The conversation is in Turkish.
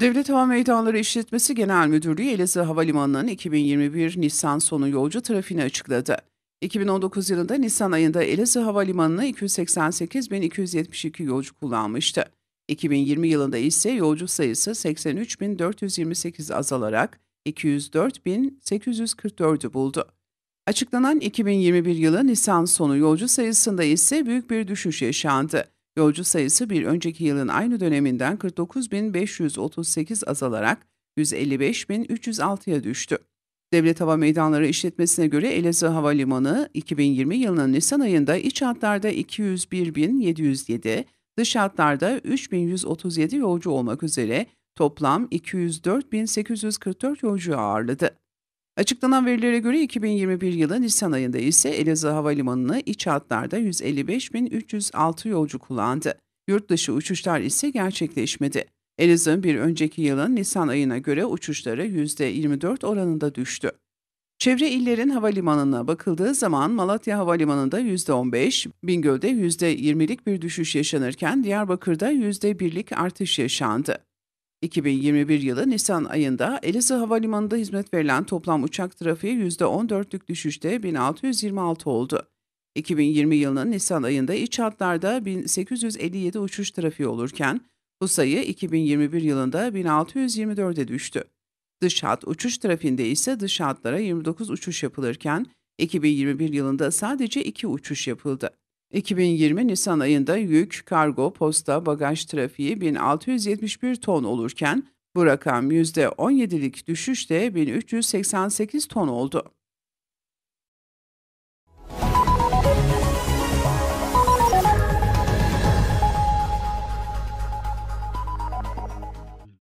Devlet Hava Meydanları İşletmesi Genel Müdürlüğü Elazığ Havalimanı'nın 2021 Nisan sonu yolcu trafiğini açıkladı. 2019 yılında Nisan ayında Elazığ Havalimanı'na 288.272 yolcu kullanmıştı. 2020 yılında ise yolcu sayısı 83.428 azalarak 204.844'ü buldu. Açıklanan 2021 yılı Nisan sonu yolcu sayısında ise büyük bir düşüş yaşandı. Yolcu sayısı bir önceki yılın aynı döneminden 49.538 azalarak 155.306'ya düştü. Devlet Hava Meydanları işletmesine göre Elazığ Havalimanı 2020 yılının Nisan ayında iç hatlarda 201.707, dış hatlarda 3.137 yolcu olmak üzere toplam 204.844 yolcu ağırladı. Açıklanan verilere göre 2021 yılı Nisan ayında ise Elazığ Havalimanı'nı iç hatlarda 155.306 yolcu kullandı. Yurt dışı uçuşlar ise gerçekleşmedi. Elazığ'ın bir önceki yılın Nisan ayına göre uçuşları %24 oranında düştü. Çevre illerin havalimanına bakıldığı zaman Malatya Havalimanı'nda %15, Bingöl'de %20'lik bir düşüş yaşanırken Diyarbakır'da %1'lik artış yaşandı. 2021 yılı Nisan ayında Elazığ Havalimanı'nda hizmet verilen toplam uçak trafiği %14'lük düşüşte 1626 oldu. 2020 yılının Nisan ayında iç hatlarda 1857 uçuş trafiği olurken bu sayı 2021 yılında 1624'e düştü. Dış hat uçuş trafiğinde ise dış hatlara 29 uçuş yapılırken 2021 yılında sadece 2 uçuş yapıldı. 2020 Nisan ayında yük, kargo, posta, bagaj trafiği 1671 ton olurken bu rakam %17'lik düşüşle 1388 ton oldu.